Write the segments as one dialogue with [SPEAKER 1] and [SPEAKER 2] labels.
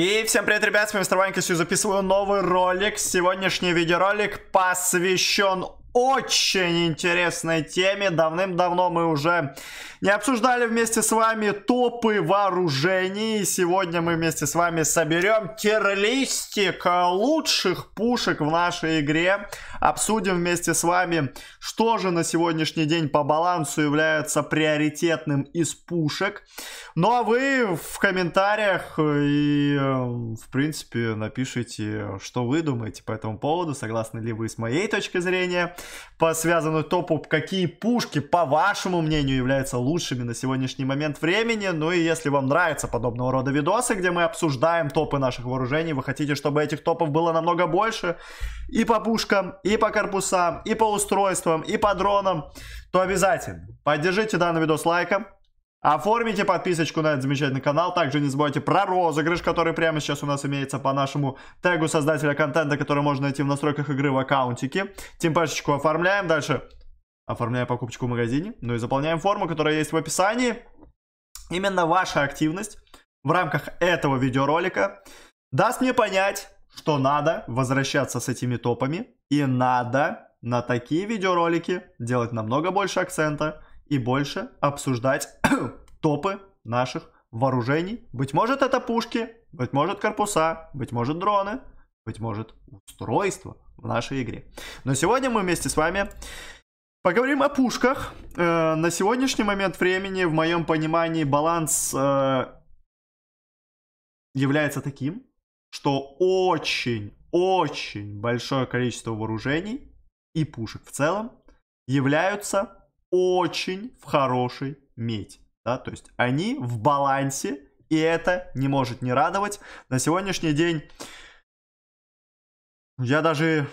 [SPEAKER 1] И всем привет, ребят, с вами Мистер Ванькис, и записываю новый ролик. Сегодняшний видеоролик посвящен очень интересной теме. Давным-давно мы уже не обсуждали вместе с вами топы вооружений. сегодня мы вместе с вами соберем терлистик лучших пушек в нашей игре. Обсудим вместе с вами, что же на сегодняшний день по балансу является приоритетным из пушек. Ну а вы в комментариях э, и э, в принципе напишите, что вы думаете по этому поводу, согласны ли вы с моей точки зрения по связанному топу, какие пушки, по вашему мнению, являются лучшими на сегодняшний момент времени. Ну и если вам нравятся подобного рода видосы, где мы обсуждаем топы наших вооружений, вы хотите, чтобы этих топов было намного больше, и по пушкам, и по корпусам, и по устройствам, и по дронам, то обязательно поддержите данный видос лайком, Оформите подписочку на этот замечательный канал. Также не забывайте про розыгрыш, который прямо сейчас у нас имеется по нашему тегу создателя контента, который можно найти в настройках игры в аккаунтике. Тимпашечку оформляем. Дальше оформляем покупочку в магазине. Ну и заполняем форму, которая есть в описании. Именно ваша активность в рамках этого видеоролика даст мне понять, что надо возвращаться с этими топами. И надо на такие видеоролики делать намного больше акцента и больше обсуждать топы наших вооружений. Быть может это пушки, быть может корпуса, быть может дроны, быть может устройства в нашей игре. Но сегодня мы вместе с вами поговорим о пушках. Э, на сегодняшний момент времени, в моем понимании, баланс э, является таким, что очень-очень большое количество вооружений и пушек в целом являются очень в хорошей медь, Да? То есть они в балансе, и это не может не радовать. На сегодняшний день я даже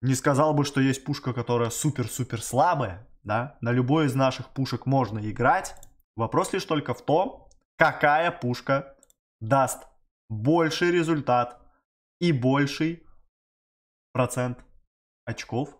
[SPEAKER 1] не сказал бы, что есть пушка, которая супер-супер слабая. Да? На любой из наших пушек можно играть. Вопрос лишь только в том, какая пушка даст больший результат и больший процент очков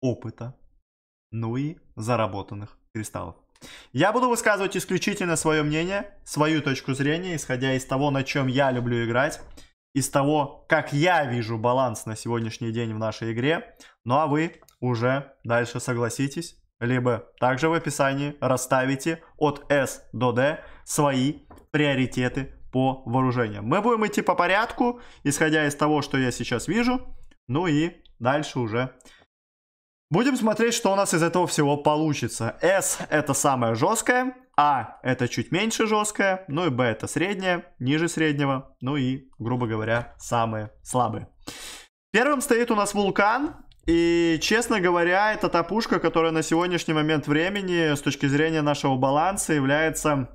[SPEAKER 1] опыта ну и заработанных кристаллов. Я буду высказывать исключительно свое мнение, свою точку зрения, исходя из того, на чем я люблю играть, из того, как я вижу баланс на сегодняшний день в нашей игре. Ну а вы уже дальше согласитесь, либо также в описании расставите от S до D свои приоритеты по вооружениям. Мы будем идти по порядку, исходя из того, что я сейчас вижу, ну и дальше уже Будем смотреть, что у нас из этого всего получится. S это самое жесткое, А это чуть меньше жесткое, ну и B это среднее, ниже среднего, ну и, грубо говоря, самые слабые. Первым стоит у нас вулкан, и, честно говоря, это та пушка, которая на сегодняшний момент времени, с точки зрения нашего баланса, является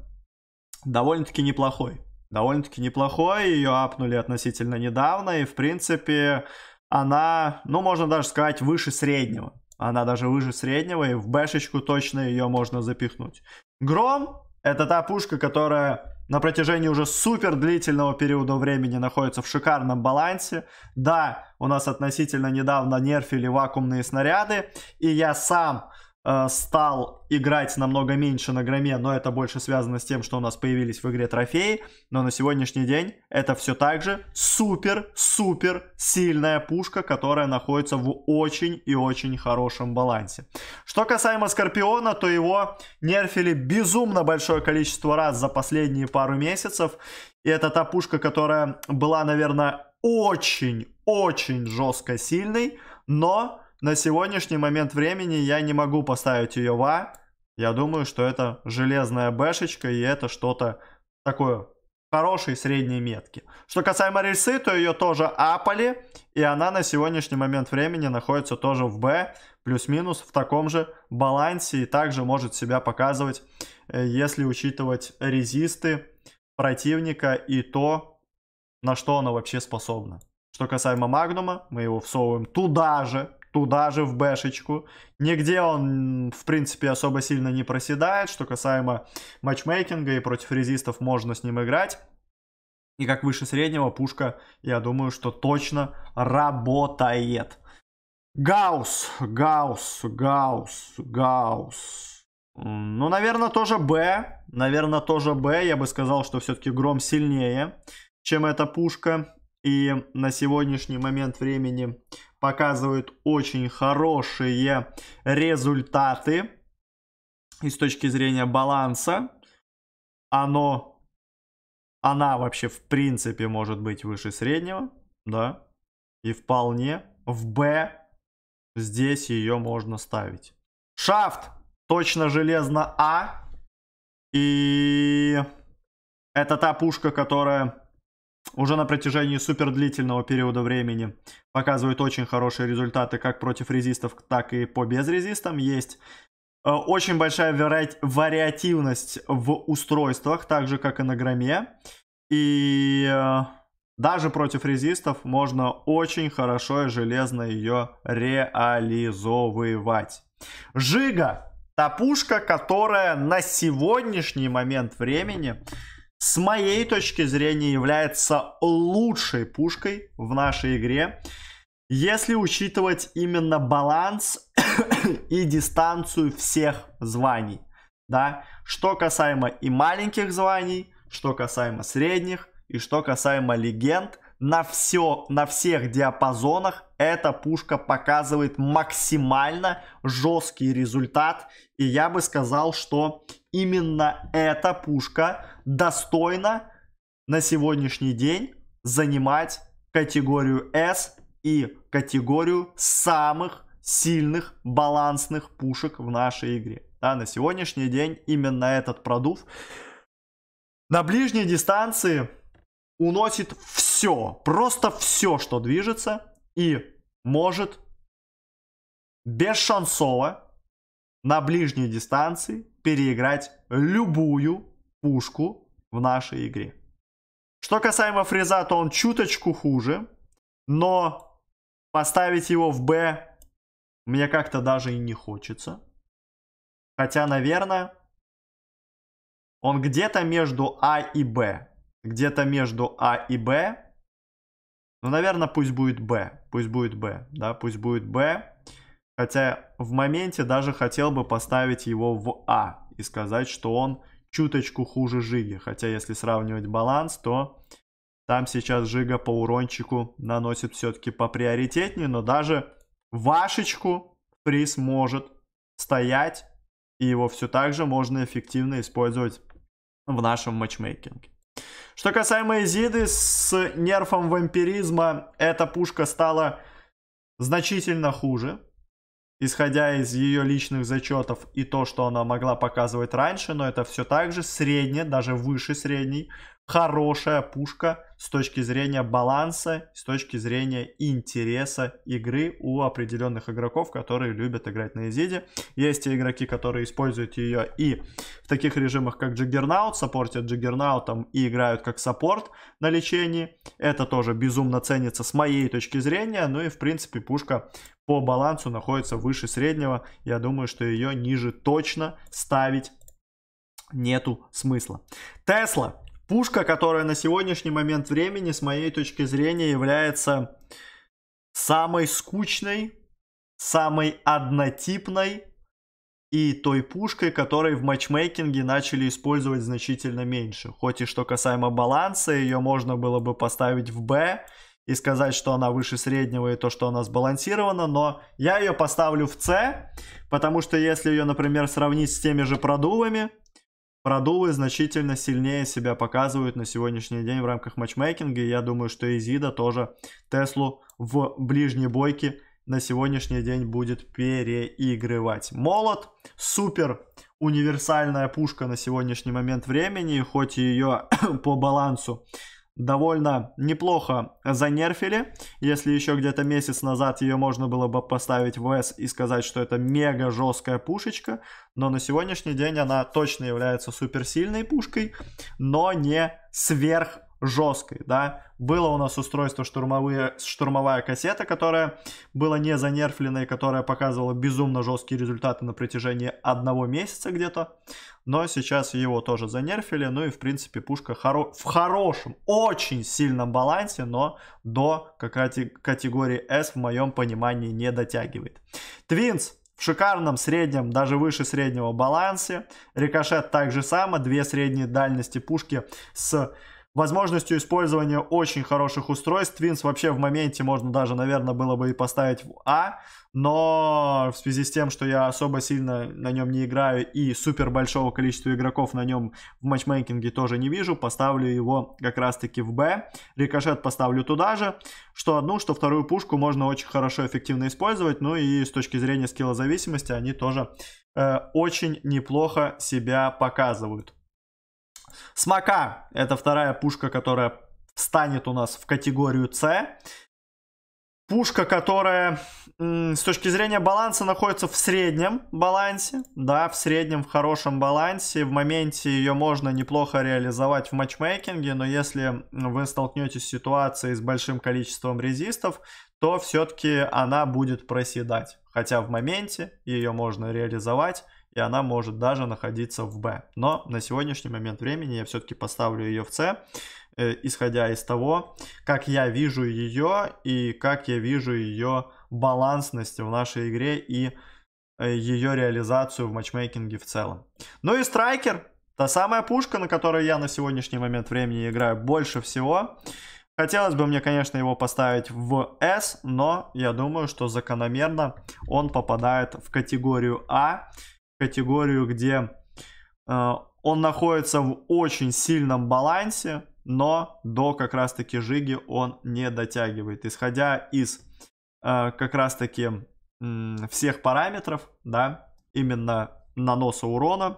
[SPEAKER 1] довольно-таки неплохой. Довольно-таки неплохой, ее апнули относительно недавно, и, в принципе, она, ну, можно даже сказать, выше среднего. Она даже выше среднего, и в бэшечку точно ее можно запихнуть. Гром — это та пушка, которая на протяжении уже супер длительного периода времени находится в шикарном балансе. Да, у нас относительно недавно нерфили вакуумные снаряды, и я сам Э, стал играть намного меньше на громе, но это больше связано с тем, что у нас появились в игре трофеи. Но на сегодняшний день это все так же супер-супер сильная пушка, которая находится в очень и очень хорошем балансе. Что касаемо Скорпиона, то его нерфили безумно большое количество раз за последние пару месяцев. И это та пушка, которая была, наверное, очень-очень жестко сильной, но на сегодняшний момент времени я не могу поставить ее в А. Я думаю, что это железная бэшечка и это что-то такое хорошей средней метки. Что касаемо рельсы, то ее тоже апали, и она на сегодняшний момент времени находится тоже в Б, плюс-минус в таком же балансе, и также может себя показывать, э, если учитывать резисты противника и то, на что она вообще способна. Что касаемо Магнума, мы его всовываем туда же, туда же в бэшечку. Нигде он, в принципе, особо сильно не проседает, что касаемо матчмейкинга и против резистов можно с ним играть. И как выше среднего пушка, я думаю, что точно работает. Гаус, Гаус, Гаус, Гаус. Ну, наверное, тоже Б. Наверное, тоже Б. Я бы сказал, что все-таки Гром сильнее, чем эта пушка и на сегодняшний момент времени показывают очень хорошие результаты и с точки зрения баланса оно она вообще в принципе может быть выше среднего да и вполне в Б здесь ее можно ставить шафт точно железно А и это та пушка которая уже на протяжении супер длительного периода времени показывает очень хорошие результаты как против резистов, так и по безрезистам. Есть э, очень большая вари... вариативность в устройствах, так же как и на громе. И э, даже против резистов можно очень хорошо и железно ее реализовывать. Жига. Та пушка, которая на сегодняшний момент времени с моей точки зрения является лучшей пушкой в нашей игре. Если учитывать именно баланс и дистанцию всех званий. Да? Что касаемо и маленьких званий, что касаемо средних и что касаемо легенд. На, все, на всех диапазонах эта пушка показывает максимально жесткий результат. И я бы сказал, что именно эта пушка достойна на сегодняшний день занимать категорию S и категорию самых сильных балансных пушек в нашей игре. Да, на сегодняшний день именно этот продув на ближней дистанции уносит все, просто все, что движется и может бесшансово на ближней дистанции переиграть любую пушку в нашей игре. Что касаемо фреза, то он чуточку хуже, но поставить его в Б мне как-то даже и не хочется. Хотя, наверное, он где-то между А и Б. Где-то между А и Б ну, наверное, пусть будет Б. Пусть будет Б, да, пусть будет Б. Хотя в моменте даже хотел бы поставить его в А и сказать, что он чуточку хуже Жиги. Хотя если сравнивать баланс, то там сейчас Жига по урончику наносит все-таки по приоритетнее, но даже Вашечку приз может стоять, и его все так же можно эффективно использовать в нашем матчмейкинге. Что касаемо эзиды с нерфом вампиризма эта пушка стала значительно хуже, исходя из ее личных зачетов и то, что она могла показывать раньше, но это все так же средняя, даже выше средней, хорошая пушка с точки зрения баланса, с точки зрения интереса игры у определенных игроков, которые любят играть на Изиде. Есть те игроки, которые используют ее и в таких режимах, как Джиггернаут, саппортят Джиггернаутом и играют как саппорт на лечении. Это тоже безумно ценится с моей точки зрения. Ну и, в принципе, пушка по балансу находится выше среднего. Я думаю, что ее ниже точно ставить нету смысла. Тесла пушка, которая на сегодняшний момент времени, с моей точки зрения, является самой скучной, самой однотипной и той пушкой, которой в матчмейкинге начали использовать значительно меньше. Хоть и что касаемо баланса, ее можно было бы поставить в Б и сказать, что она выше среднего и то, что она сбалансирована, но я ее поставлю в С, потому что если ее, например, сравнить с теми же продувами, Продувы значительно сильнее себя показывают на сегодняшний день в рамках матчмейкинга. И я думаю, что Изида тоже Теслу в ближней бойке на сегодняшний день будет переигрывать. Молот супер универсальная пушка на сегодняшний момент времени, хоть ее по балансу довольно неплохо занерфили. Если еще где-то месяц назад ее можно было бы поставить в S и сказать, что это мега жесткая пушечка, но на сегодняшний день она точно является суперсильной пушкой, но не сверх жесткой, да. Было у нас устройство штурмовые, штурмовая кассета, которая была не занерфленной, которая показывала безумно жесткие результаты на протяжении одного месяца где-то. Но сейчас его тоже занерфили. Ну и, в принципе, пушка хоро... в хорошем, очень сильном балансе, но до категории S в моем понимании не дотягивает. Твинс в шикарном среднем, даже выше среднего балансе. Рикошет также само, две средние дальности пушки с возможностью использования очень хороших устройств. Твинс вообще в моменте можно даже, наверное, было бы и поставить в А, но в связи с тем, что я особо сильно на нем не играю и супер большого количества игроков на нем в матчмейкинге тоже не вижу, поставлю его как раз-таки в Б. Рикошет поставлю туда же, что одну, что вторую пушку можно очень хорошо эффективно использовать, ну и с точки зрения скилла зависимости они тоже э, очень неплохо себя показывают. Смока — это вторая пушка, которая станет у нас в категорию С. Пушка, которая с точки зрения баланса находится в среднем балансе, да, в среднем, в хорошем балансе. В моменте ее можно неплохо реализовать в матчмейкинге, но если вы столкнетесь с ситуацией с большим количеством резистов, то все-таки она будет проседать. Хотя в моменте ее можно реализовать, и она может даже находиться в Б. Но на сегодняшний момент времени я все-таки поставлю ее в С, э, исходя из того, как я вижу ее и как я вижу ее балансность в нашей игре и э, ее реализацию в матчмейкинге в целом. Ну и страйкер, та самая пушка, на которой я на сегодняшний момент времени играю больше всего. Хотелось бы мне, конечно, его поставить в S, но я думаю, что закономерно он попадает в категорию А, категорию, где э, он находится в очень сильном балансе, но до как раз-таки Жиги он не дотягивает. Исходя из э, как раз-таки э, всех параметров, да, именно наноса урона,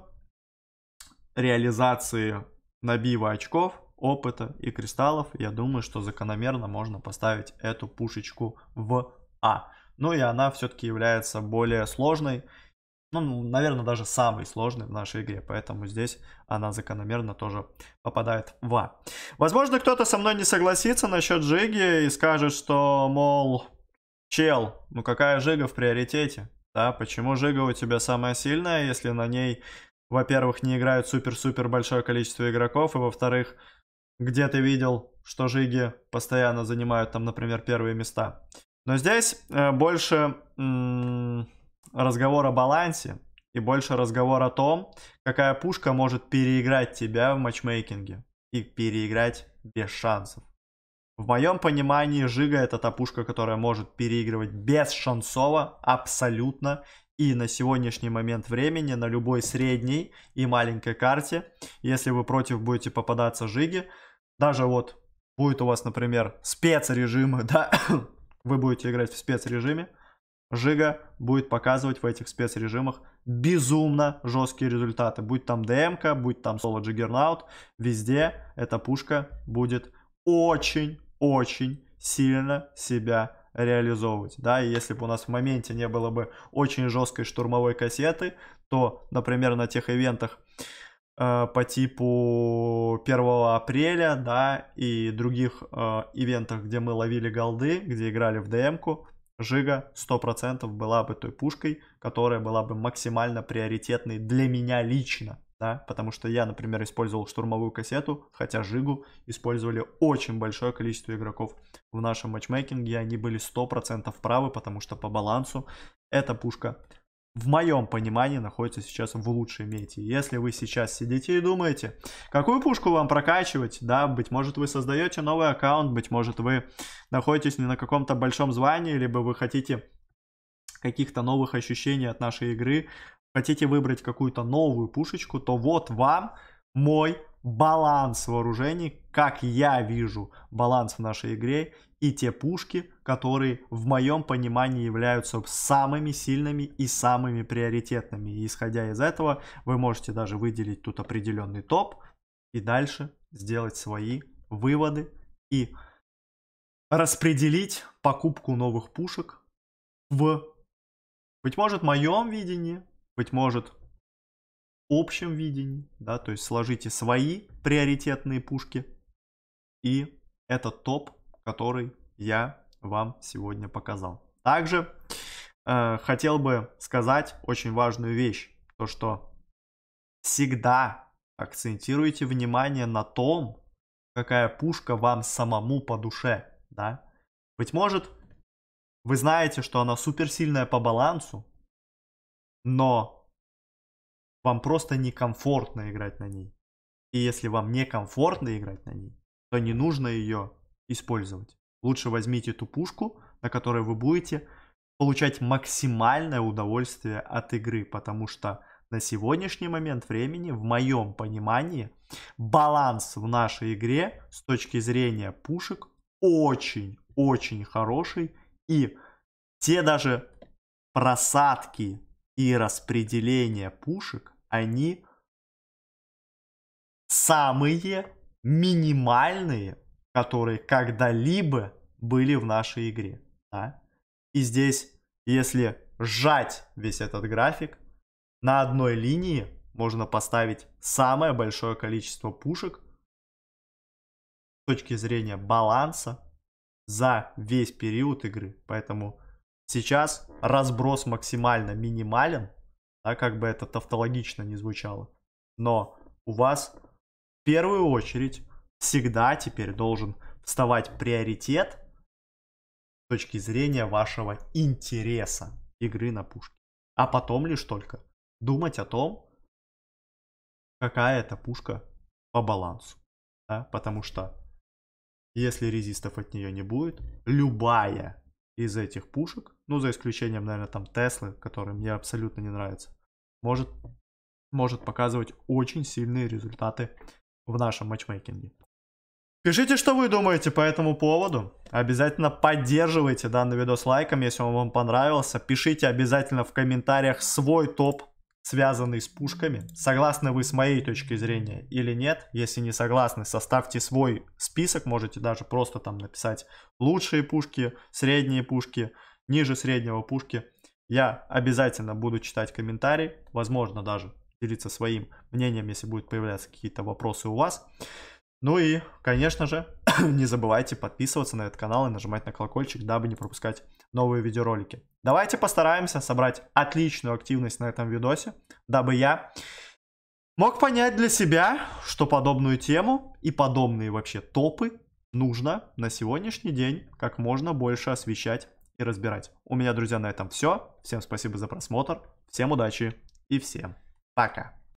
[SPEAKER 1] реализации набива очков, опыта и кристаллов, я думаю, что закономерно можно поставить эту пушечку в А. Ну и она все-таки является более сложной, ну, ну, наверное, даже самой сложной в нашей игре, поэтому здесь она закономерно тоже попадает в А. Возможно, кто-то со мной не согласится насчет Жиги и скажет, что, мол, чел, ну какая Жига в приоритете? Да, почему Жига у тебя самая сильная, если на ней, во-первых, не играют супер-супер большое количество игроков, и во-вторых, где ты видел, что Жиги постоянно занимают там, например, первые места. Но здесь э, больше разговор о балансе и больше разговор о том, какая пушка может переиграть тебя в матчмейкинге и переиграть без шансов. В моем понимании Жига это та пушка, которая может переигрывать без шансово абсолютно и на сегодняшний момент времени на любой средней и маленькой карте, если вы против будете попадаться Жиги, даже вот будет у вас, например, спецрежимы, да, вы будете играть в спецрежиме, Жига будет показывать в этих спецрежимах безумно жесткие результаты. Будь там ДМК, будь там соло Джиггернаут, везде эта пушка будет очень-очень сильно себя реализовывать. Да, и если бы у нас в моменте не было бы очень жесткой штурмовой кассеты, то, например, на тех ивентах, Э, по типу 1 апреля, да, и других э, ивентах, где мы ловили голды, где играли в ДМ-ку, Жига 100% была бы той пушкой, которая была бы максимально приоритетной для меня лично. Да? Потому что я, например, использовал штурмовую кассету, хотя Жигу использовали очень большое количество игроков в нашем матчмейкинге. Они были 100% правы, потому что по балансу эта пушка в моем понимании, находится сейчас в лучшей мете. Если вы сейчас сидите и думаете, какую пушку вам прокачивать, да, быть может вы создаете новый аккаунт, быть может вы находитесь не на каком-то большом звании, либо вы хотите каких-то новых ощущений от нашей игры, хотите выбрать какую-то новую пушечку, то вот вам мой баланс вооружений, как я вижу баланс в нашей игре, и те пушки, которые в моем понимании являются самыми сильными и самыми приоритетными. И исходя из этого, вы можете даже выделить тут определенный топ и дальше сделать свои выводы и распределить покупку новых пушек в, быть может, моем видении, быть может, общем видении, да, то есть сложите свои приоритетные пушки, и это топ, который я вам сегодня показал. Также э, хотел бы сказать очень важную вещь, то что всегда акцентируйте внимание на том, какая пушка вам самому по душе, да. Быть может, вы знаете, что она суперсильная по балансу, но вам просто некомфортно играть на ней. И если вам некомфортно играть на ней, то не нужно ее использовать. Лучше возьмите ту пушку, на которой вы будете получать максимальное удовольствие от игры, потому что на сегодняшний момент времени, в моем понимании, баланс в нашей игре с точки зрения пушек очень-очень хороший. И те даже просадки и распределение пушек они самые минимальные, которые когда-либо были в нашей игре. Да? И здесь, если сжать весь этот график, на одной линии можно поставить самое большое количество пушек с точки зрения баланса за весь период игры. Поэтому сейчас разброс максимально минимален, да, как бы это тавтологично не звучало. Но у вас в первую очередь всегда теперь должен вставать приоритет с точки зрения вашего интереса игры на пушке. А потом лишь только думать о том, какая это пушка по балансу. Да? Потому что если резистов от нее не будет, любая из этих пушек, ну, за исключением, наверное, там Теслы, который мне абсолютно не нравится, может, может показывать очень сильные результаты в нашем матчмейкинге. Пишите, что вы думаете по этому поводу. Обязательно поддерживайте данный видос лайком, если он вам понравился. Пишите обязательно в комментариях свой топ связанный с пушками. Согласны вы с моей точки зрения или нет? Если не согласны, составьте свой список. Можете даже просто там написать лучшие пушки, средние пушки, ниже среднего пушки. Я обязательно буду читать комментарии, возможно даже делиться своим мнением, если будут появляться какие-то вопросы у вас. Ну и, конечно же, не забывайте подписываться на этот канал и нажимать на колокольчик, дабы не пропускать новые видеоролики. Давайте постараемся собрать отличную активность на этом видосе, дабы я мог понять для себя, что подобную тему и подобные вообще топы нужно на сегодняшний день как можно больше освещать и разбирать. У меня, друзья, на этом все. Всем спасибо за просмотр, всем удачи и всем пока.